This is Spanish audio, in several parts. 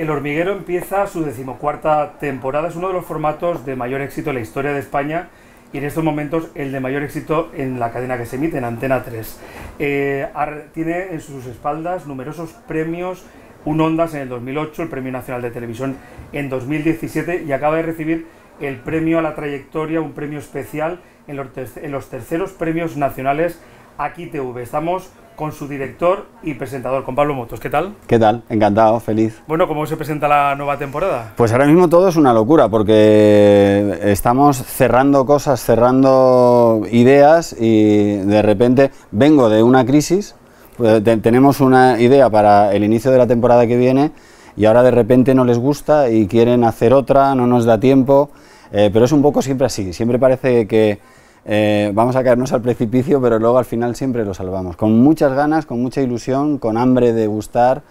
El hormiguero empieza su decimocuarta temporada, es uno de los formatos de mayor éxito en la historia de España y en estos momentos el de mayor éxito en la cadena que se emite, en Antena 3. Eh, tiene en sus espaldas numerosos premios, un Ondas en el 2008, el Premio Nacional de Televisión en 2017 y acaba de recibir el premio a la trayectoria, un premio especial en los, terceros premios nacionales aquí TV. Estamos con su director y presentador, con Pablo Motos. ¿Qué tal? ¿Qué tal? Encantado, feliz. Bueno, ¿cómo se presenta la nueva temporada? Pues ahora mismo todo es una locura porque estamos cerrando cosas, cerrando ideas y de repente vengo de una crisis, pues, tenemos una idea para el inicio de la temporada que viene y ahora de repente no les gusta y quieren hacer otra, no nos da tiempo, eh, pero es un poco siempre así, siempre parece que eh, vamos a caernos al precipicio, pero luego al final siempre lo salvamos. Con muchas ganas, con mucha ilusión, con hambre de gustar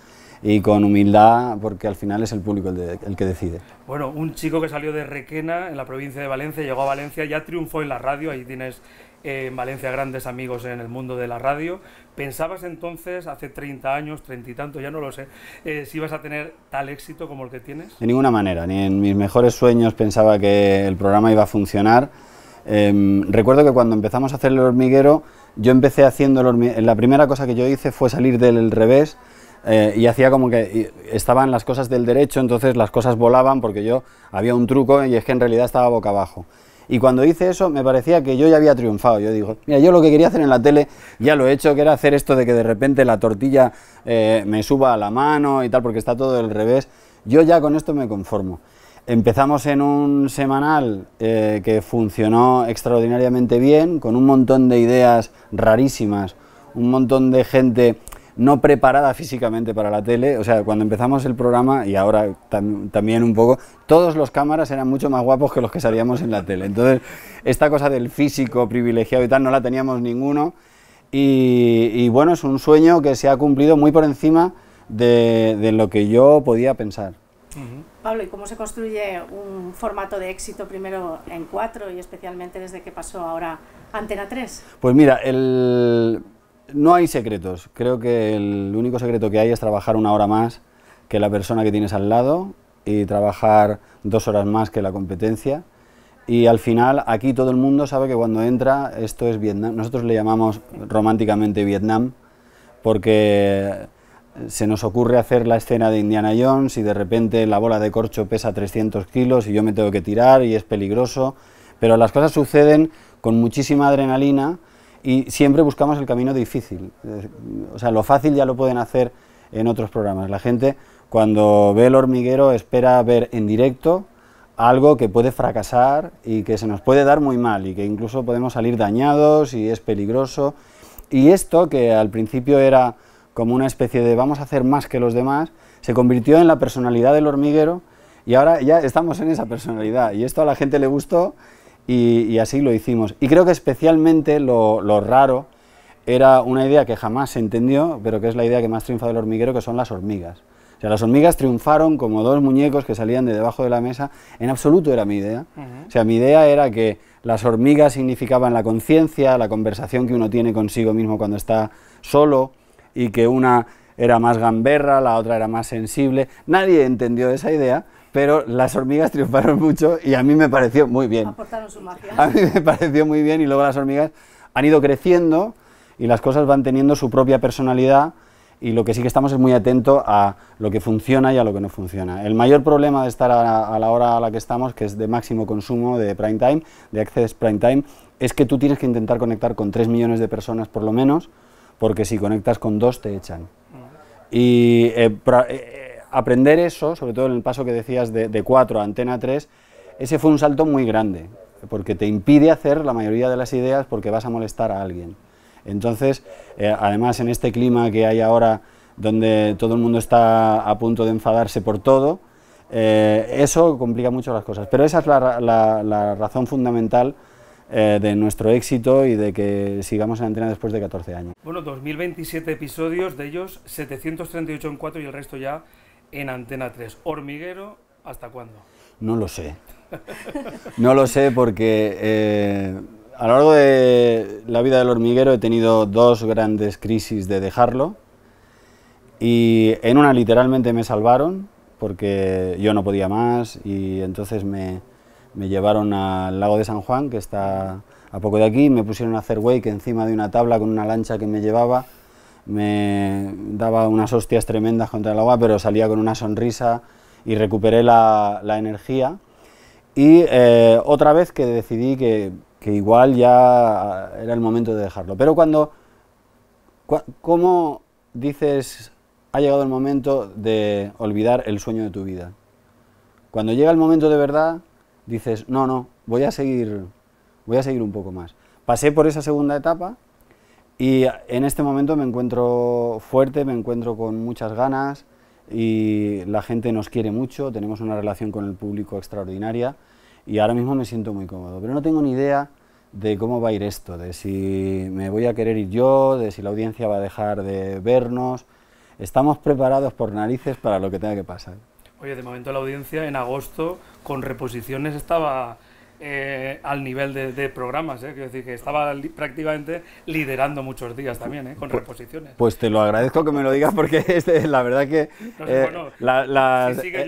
y con humildad, porque al final es el público el, que decide. Bueno, un chico que salió de Requena, en la provincia de Valencia, llegó a Valencia, ya triunfó en la radio, ahí tienes eh, en Valencia grandes amigos en el mundo de la radio. ¿Pensabas entonces, hace 30 años, 30 y tanto, ya no lo sé, eh, si ibas a tener tal éxito como el que tienes? De ninguna manera, ni en mis mejores sueños pensaba que el programa iba a funcionar Em, recuerdo que cuando empezamos a hacer el hormiguero, yo empecé haciendo la primera cosa que yo hice fue salir del revés eh, y hacía como que estaban las cosas del derecho, entonces las cosas volaban porque yo había un truco y es que en realidad estaba boca abajo. Y cuando hice eso me parecía que yo ya había triunfado. Yo digo, mira, yo lo que quería hacer en la tele ya lo he hecho, que era hacer esto de que de repente la tortilla eh, me suba a la mano y tal, porque está todo del revés. Yo ya con esto me conformo. Empezamos en un semanal eh, que funcionó extraordinariamente bien, con un montón de ideas rarísimas, un montón de gente no preparada físicamente para la tele. O sea, cuando empezamos el programa, y ahora también un poco, todos los cámaras eran mucho más guapos que los que salíamos en la tele. Entonces, esta cosa del físico privilegiado y tal no la teníamos ninguno. Y, bueno, es un sueño que se ha cumplido muy por encima de lo que yo podía pensar. Pablo, ¿y cómo se construye un formato de éxito primero en 4 y especialmente desde que pasó ahora Antena 3? Pues mira, no hay secretos. Creo que el único secreto que hay es trabajar una hora más que la persona que tienes al lado y trabajar dos horas más que la competencia. Y al final aquí todo el mundo sabe que cuando entra esto es Vietnam. Nosotros le llamamos románticamente Vietnam porque se nos ocurre hacer la escena de Indiana Jones y de repente la bola de corcho pesa 300 kilos y yo me tengo que tirar y es peligroso, pero las cosas suceden con muchísima adrenalina y siempre buscamos el camino difícil. Eh, o sea, lo fácil ya lo pueden hacer en otros programas. La gente cuando ve el hormiguero espera ver en directo algo que puede fracasar y que se nos puede dar muy mal y que incluso podemos salir dañados y es peligroso. Y esto que al principio era como una especie de vamos a hacer más que los demás, se convirtió en la personalidad del hormiguero y ahora ya estamos en esa personalidad y esto a la gente le gustó y, así lo hicimos. Y creo que especialmente lo, raro era una idea que jamás se entendió, pero que es la idea que más triunfa del hormiguero, que son las hormigas. O sea, las hormigas triunfaron como dos muñecos que salían de debajo de la mesa. En absoluto era mi idea. O sea, mi idea era que las hormigas significaban la conciencia, la conversación que uno tiene consigo mismo cuando está solo, y que una era más gamberra, la otra era más sensible. Nadie entendió esa idea, pero las hormigas triunfaron mucho y a mí me pareció muy bien. Aportaron su magia. A mí me pareció muy bien y luego las hormigas han ido creciendo y las cosas van teniendo su propia personalidad y lo que sí que estamos es muy atento a lo que funciona y a lo que no funciona. El mayor problema de estar a, la hora a la que estamos, que es de máximo consumo de prime time, de access prime time, es que tú tienes que intentar conectar con 3 millones de personas por lo menos porque si conectas con dos te echan. Y eh, eh, eh, aprender eso, sobre todo en el paso que decías de, de 4 a antena 3, ese fue un salto muy grande, porque te impide hacer la mayoría de las ideas porque vas a molestar a alguien. Entonces, además en este clima que hay ahora, donde todo el mundo está a punto de enfadarse por todo, eso complica mucho las cosas. Pero esa es la razón fundamental eh, de nuestro éxito y de que sigamos en antena después de 14 años. Bueno, 2027 episodios, de ellos 738 en 4 y el resto ya en Antena 3. Hormiguero, ¿hasta cuándo? No lo sé. no lo sé porque eh, a lo largo de la vida del hormiguero he tenido dos grandes crisis de dejarlo y en una literalmente me salvaron porque yo no podía más y entonces me, me llevaron al lago de San Juan, que está a poco de aquí, me pusieron a hacer wake encima de una tabla con una lancha que me llevaba, me daba unas hostias tremendas contra el agua, pero salía con una sonrisa y recuperé la, energía. Y eh, otra vez que decidí que, igual ya era el momento de dejarlo. Pero cuando, ¿cómo dices, ha llegado el momento de olvidar el sueño de tu vida? Cuando llega el momento de verdad, dices, no, no, voy a seguir, voy a seguir un poco más. Pasé por esa segunda etapa y en este momento me encuentro fuerte, me encuentro con muchas ganas y la gente nos quiere mucho, tenemos una relación con el público extraordinaria y ahora mismo me siento muy cómodo, pero no tengo ni idea de cómo va a ir esto, de si me voy a querer ir yo, de si la audiencia va a dejar de vernos. Estamos preparados por narices para lo que tenga que pasar. Oye, de momento la audiencia en agosto con reposiciones estaba eh, al nivel de, programas. Eh. decir que estaba prácticamente liderando muchos días también, eh, con pues, reposiciones. Pues te lo agradezco que me lo digas porque este, la verdad que... yo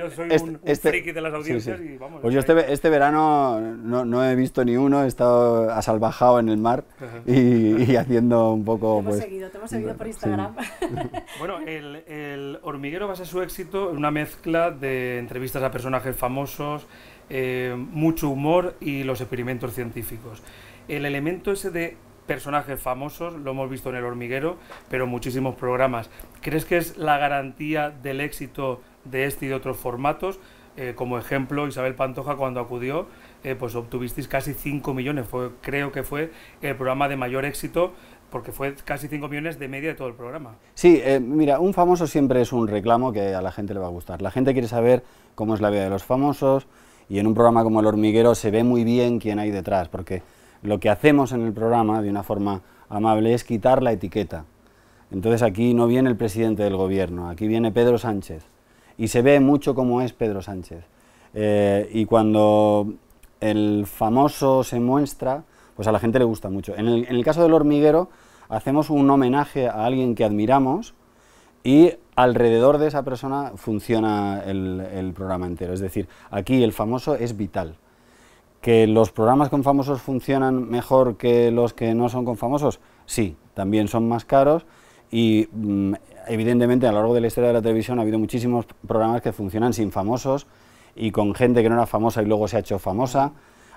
soy este, un, este, de las audiencias y vamos... Pues yo este, este, verano no, no, he visto ni uno, he estado asalvajado en el mar y, haciendo un poco... Te hemos pues, seguido, hemos seguido por Instagram. bueno, el, el hormiguero va a ser su éxito, en una mezcla de entrevistas a personajes famosos, eh, mucho humor y los experimentos científicos. El elemento ese de personajes famosos, lo hemos visto en El Hormiguero, pero muchísimos programas. ¿Crees que es la garantía del éxito de este y de otros formatos? Eh, como ejemplo, Isabel Pantoja cuando acudió, eh, pues obtuvisteis casi 5 millones, fue, creo que fue el programa de mayor éxito porque fue casi 5 millones de media de todo el programa. Sí, mira, un famoso siempre es un reclamo que a la gente le va a gustar. La gente quiere saber cómo es la vida de los famosos, y en un programa como El Hormiguero se ve muy bien quién hay detrás, porque lo que hacemos en el programa, de una forma amable, es quitar la etiqueta. Entonces aquí no viene el presidente del gobierno, aquí viene Pedro Sánchez, y se ve mucho cómo es Pedro Sánchez. Eh, y cuando el famoso se muestra, pues a la gente le gusta mucho. En el, en el caso del hormiguero, hacemos un homenaje a alguien que admiramos y alrededor de esa persona funciona el, programa entero. Es decir, aquí el famoso es vital. ¿Que los programas con famosos funcionan mejor que los que no son con famosos? Sí, también son más caros y mm, evidentemente a lo largo de la historia de la televisión ha habido muchísimos programas que funcionan sin famosos y con gente que no era famosa y luego se ha hecho famosa.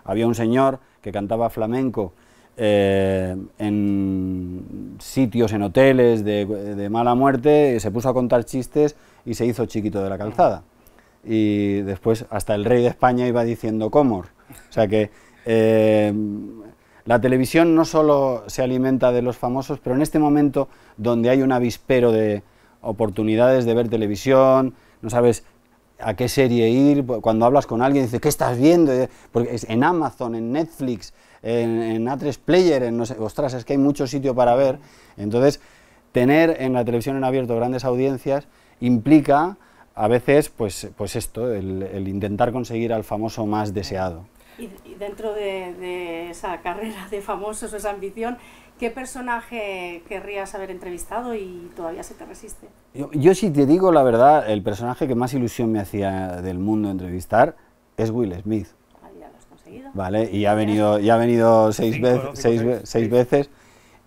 Había un señor que cantaba flamenco eh, en sitios, en hoteles de, mala muerte, se puso a contar chistes y se hizo chiquito de la calzada. Y después hasta el rey de España iba diciendo Comor. O sea que eh, la televisión no solo se alimenta de los famosos, pero en este momento donde hay un avispero de oportunidades de ver televisión, no sabes a qué serie ir, cuando hablas con alguien dices, ¿qué estás viendo? Porque es en Amazon, en Netflix, en, A3 Player, en ostras, es que hay mucho sitio para ver. Entonces, tener en la televisión en abierto grandes audiencias implica a veces, pues, pues esto, el, intentar conseguir al famoso más deseado. Y, dentro de, esa carrera de famosos, esa ambición, ¿Qué personaje querrías haber entrevistado y todavía se te resiste? Yo, yo, si te digo la verdad, el personaje que más ilusión me hacía del mundo entrevistar es Will Smith. Vale, y ha venido, ha venido seis, veces.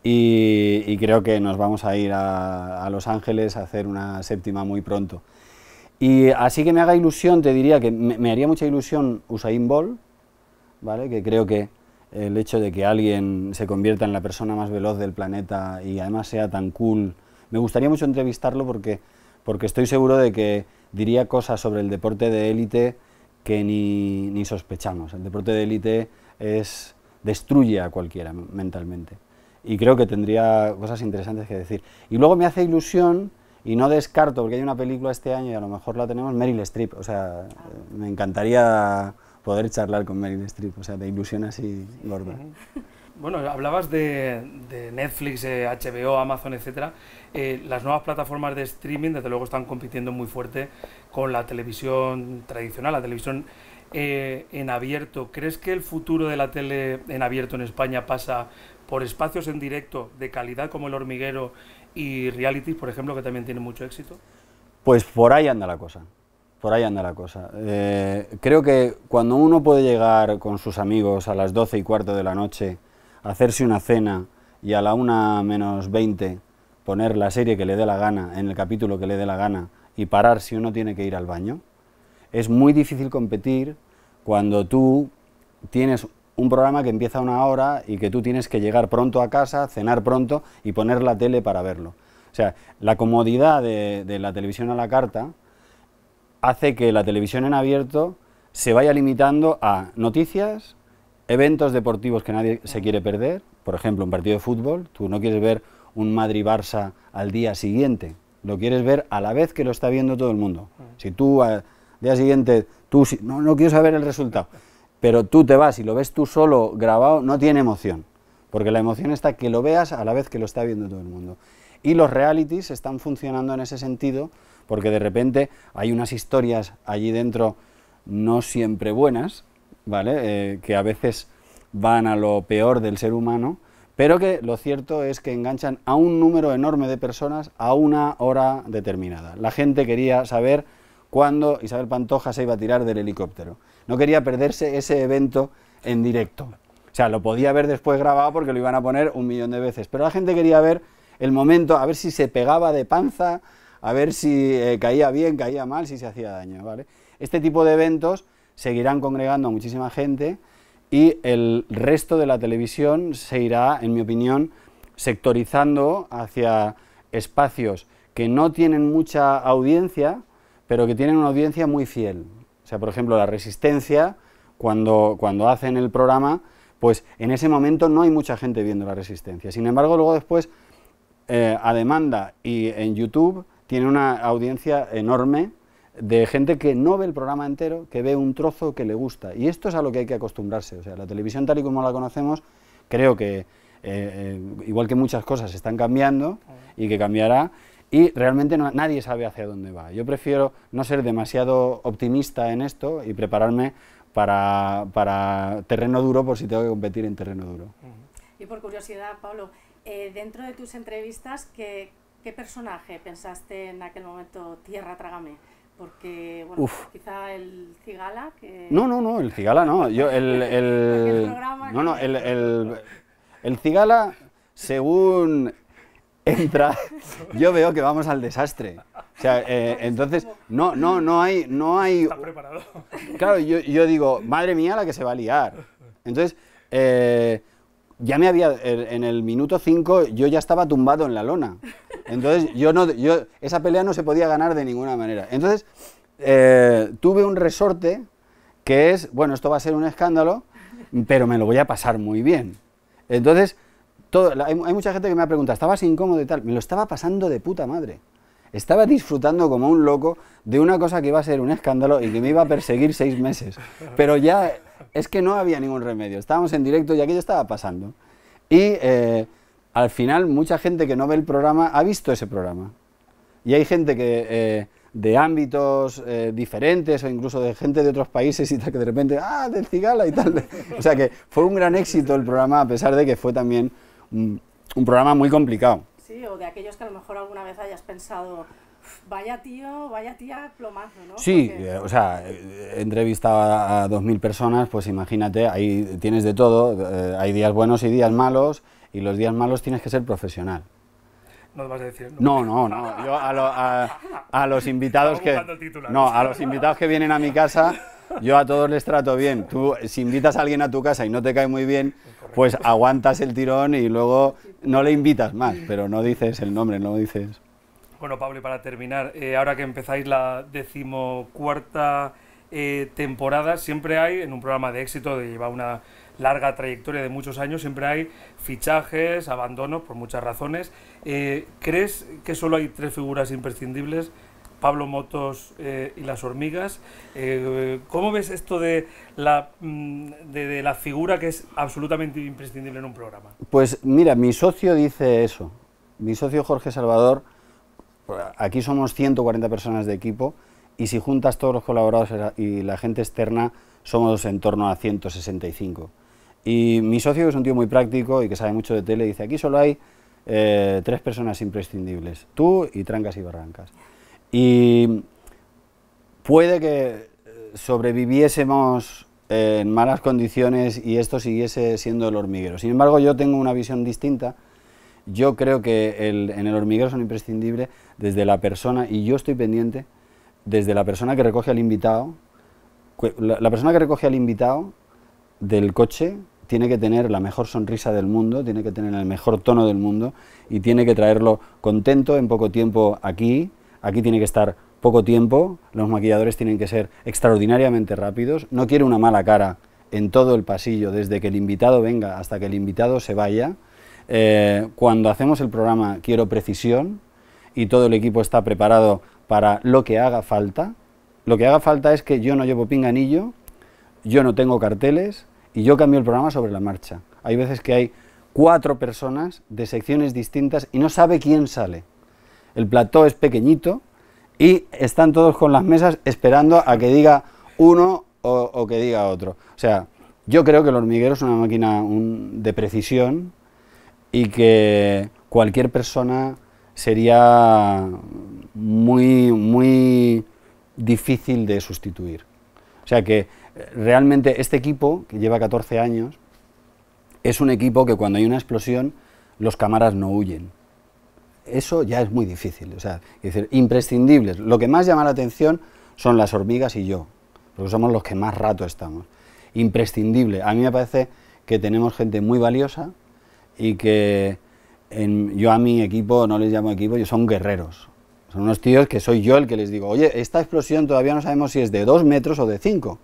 Y, creo que nos vamos a ir a, Los Ángeles a hacer una séptima muy pronto. Y así que me haga ilusión, te diría que me, haría mucha ilusión Usain Bolt, ¿vale? que creo que el hecho de que alguien se convierta en la persona más veloz del planeta y además sea tan cool, me gustaría mucho entrevistarlo porque, porque estoy seguro de que diría cosas sobre el deporte de élite que ni, ni sospechamos. El deporte de élite es, destruye a cualquiera mentalmente. Y creo que tendría cosas interesantes que decir. Y luego me hace ilusión, y no descarto, porque hay una película este año y a lo mejor la tenemos, Meryl Streep. O sea, me encantaría poder charlar con Meryl Streep, o sea, de ilusión así gorda. Bueno, hablabas de, Netflix, HBO, eh, Amazon, etcétera. Eh, las nuevas plataformas de streaming, desde luego, están compitiendo muy fuerte con la televisión tradicional, la televisión eh, en abierto. ¿Crees que el futuro de la tele en abierto en España pasa por espacios en directo de calidad como El Hormiguero y Reality, por ejemplo, que también tiene mucho éxito? Pues por ahí anda la cosa. Por ahí anda la cosa. creo que cuando uno puede llegar con sus amigos a las doce y cuarto de la noche hacerse una cena y a la una menos 20 poner la serie que le dé la gana, en el capítulo que le dé la gana, y parar si uno tiene que ir al baño. Es muy difícil competir cuando tú tienes un programa que empieza a una hora y que tú tienes que llegar pronto a casa, cenar pronto y poner la tele para verlo. O sea, la comodidad de, de la televisión a la carta hace que la televisión en abierto se vaya limitando a noticias, Eventos deportivos que nadie se quiere perder, por ejemplo, un partido de fútbol, tú no quieres ver un Madrid-Barça al día siguiente, lo quieres ver a la vez que lo está viendo todo el mundo. Si tú al día siguiente, tú no, no quiero saber el resultado, pero tú te vas y lo ves tú solo grabado, no tiene emoción, porque la emoción está que lo veas a la vez que lo está viendo todo el mundo. Y los realities están funcionando en ese sentido, porque de repente hay unas historias allí dentro no siempre buenas, ¿vale? Eh, que a veces van a lo peor del ser humano, pero que lo cierto es que enganchan a un número enorme de personas a una hora determinada. La gente quería saber cuándo Isabel Pantoja se iba a tirar del helicóptero. No quería perderse ese evento en directo. O sea, lo podía ver después grabado porque lo iban a poner un millón de veces, pero la gente quería ver el momento, a ver si se pegaba de panza, a ver si eh, caía bien, caía mal, si se hacía daño, ¿vale? Este tipo de eventos seguirán congregando a muchísima gente y el resto de la televisión se irá, en mi opinión, sectorizando hacia espacios que no tienen mucha audiencia, pero que tienen una audiencia muy fiel. O sea, por ejemplo, la resistencia, cuando, cuando hacen el programa, pues en ese momento no hay mucha gente viendo la resistencia. Sin embargo, luego después, eh, a demanda y en YouTube, tiene una audiencia enorme de gente que no ve el programa entero, que ve un trozo que le gusta. Y esto es a lo que hay que acostumbrarse. O sea, la televisión tal y como la conocemos, creo que, eh, eh, igual que muchas cosas, están cambiando y que cambiará. Y realmente nadie sabe hacia dónde va. Yo prefiero no ser demasiado optimista en esto y prepararme para, para terreno duro por si tengo que competir en terreno duro. Y por curiosidad, Pablo, eh, dentro de tus entrevistas, ¿qué, ¿qué personaje pensaste en aquel momento, Tierra Trágame? Porque, bueno, quizá el cigala que... No, no, no, el cigala no. Yo, el, el no, no, el, cigala, según entra, yo veo que vamos al desastre. O sea, eh, entonces, no, no, no hay... No hay preparado. Claro, yo, yo, digo, madre mía la que se va a liar. Entonces, eh, ya me había, en el minuto 5 yo ya estaba tumbado en la lona. Entonces, yo no, yo, esa pelea no se podía ganar de ninguna manera. Entonces, eh, tuve un resorte que es, bueno, esto va a ser un escándalo, pero me lo voy a pasar muy bien. Entonces, hay, hay, mucha gente que me ha preguntado, ¿estabas incómodo y tal? Me lo estaba pasando de puta madre. Estaba disfrutando como un loco de una cosa que iba a ser un escándalo y que me iba a perseguir seis meses. Pero ya es que no había ningún remedio. Estábamos en directo y aquello estaba pasando. Y eh, al final mucha gente que no ve el programa ha visto ese programa. Y hay gente que eh, de ámbitos eh, diferentes o incluso de gente de otros países y tal, que de repente, ah, del Cigala y tal. o sea que fue un gran éxito el programa, a pesar de que fue también un, programa muy complicado. Sí, o de aquellos que a lo mejor alguna vez hayas pensado, Vaya tío, vaya tía, plomazo, ¿no? Sí, o sea, entrevistado a 2.000 personas, pues imagínate, ahí tienes de todo, eh, hay días buenos y días malos, y los días malos tienes que ser profesional. No vas a decir. No, no, no. Yo a, los invitados que no, a los invitados que vienen a mi casa, yo a todos les trato bien. Tú si invitas a alguien a tu casa y no te cae muy bien, pues aguantas el tirón y luego no le invitas más, pero no dices el nombre, no dices. Bueno, Pablo, y para terminar, eh, ahora que empezáis la decimocuarta eh, temporadas siempre hay, en un programa de éxito, de llevar una larga trayectoria de muchos años, siempre hay fichajes, abandonos, por muchas razones. Eh, ¿Crees que solo hay tres figuras imprescindibles? Pablo Motos eh, y las hormigas. ¿Cómo ves esto de la, mm, de, de la figura que es absolutamente imprescindible en un programa? Pues mira, mi socio dice eso. Mi socio Jorge Salvador, pues, aquí somos 140 personas de equipo, y si juntas todos los colaboradores y la gente externa, somos en torno a 165. Y mi socio, es un tío muy práctico y que sabe mucho de tele, dice, aquí solo hay eh, tres personas imprescindibles, tú y trancas y barrancas. Y puede que eh, sobreviviésemos eh, en malas condiciones y esto siguiese siendo el hormiguero. Sin embargo, yo tengo una visión distinta. Yo creo que en el hormiguero son imprescindibles desde la persona y yo estoy pendiente desde la persona que recoge al invitado, la, persona que recoge al invitado del coche tiene que tener la mejor sonrisa del mundo, tiene que tener el mejor tono del mundo y tiene que traerlo contento en poco tiempo aquí, aquí tiene que estar poco tiempo, los maquilladores tienen que ser extraordinariamente rápidos, no quiere una mala cara en todo el pasillo, desde que el invitado venga hasta que el invitado se vaya. Eh, cuando hacemos el programa quiero precisión y todo el equipo está preparado para lo que haga falta. Lo que haga falta es que yo no llevo pinganillo, yo no tengo carteles y yo cambio el programa sobre la marcha. Hay veces que hay cuatro personas de secciones distintas y no sabe quién sale. El plató es pequeñito y están todos con las mesas esperando a que diga uno o, que diga otro. O sea, yo creo que el hormiguero es una máquina de precisión y que cualquier persona sería muy, muy difícil de sustituir. O sea que eh, realmente este equipo, que lleva 14 años, es un equipo que cuando hay una explosión los cámaras no huyen. Eso ya es muy difícil, o sea, decir, imprescindibles. Lo que más llama la atención son las hormigas y yo, porque somos los que más rato estamos. Imprescindible. A mí me parece que tenemos gente muy valiosa y que yo a mi equipo no les llamo equipo, yo son guerreros. Son unos tíos que soy yo el que les digo, oye, esta explosión todavía no sabemos si es de 2 metros o de 5.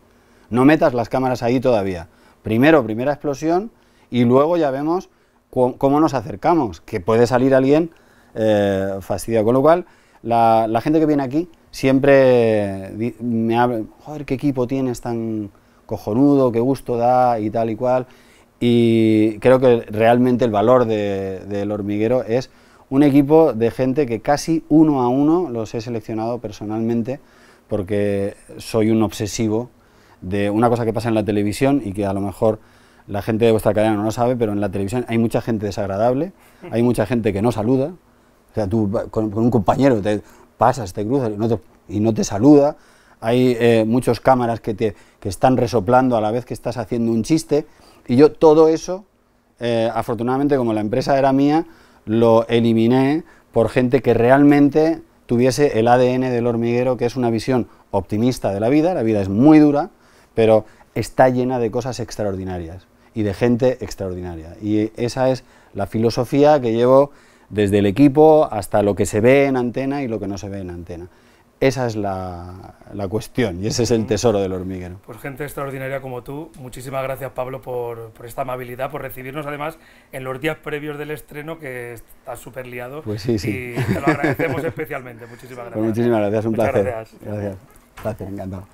No metas las cámaras ahí todavía. Primero, primera explosión y luego ya vemos cómo nos acercamos, que puede salir alguien eh, fastidiado. Con lo cual, la, la, gente que viene aquí siempre me habla, joder, qué equipo tienes tan cojonudo, qué gusto da y tal y cual. Y creo que realmente el valor del de, hormiguero es un equipo de gente que casi uno a uno los he seleccionado personalmente porque soy un obsesivo de una cosa que pasa en la televisión y que a lo mejor la gente de vuestra cadena no lo sabe, pero en la televisión hay mucha gente desagradable, hay mucha gente que no saluda, o sea, tú con, un compañero te pasas, te cruzas y no te, saluda, hay eh, muchas cámaras que, te, que están resoplando a la vez que estás haciendo un chiste, y yo todo eso, eh, afortunadamente como la empresa era mía, lo eliminé por gente que realmente tuviese el ADN del hormiguero, que es una visión optimista de la vida, la vida es muy dura, pero está llena de cosas extraordinarias y de gente extraordinaria. Y esa es la filosofía que llevo desde el equipo hasta lo que se ve en antena y lo que no se ve en antena. Esa es la, cuestión y ese es el tesoro del hormiguero. Pues gente extraordinaria como tú, muchísimas gracias Pablo por, esta amabilidad, por recibirnos además en los días previos del estreno que estás súper liado. Pues sí, sí. Y te lo agradecemos especialmente, muchísimas pues gracias. muchísimas gracias, un placer. Gracias. gracias. Gracias, encantado.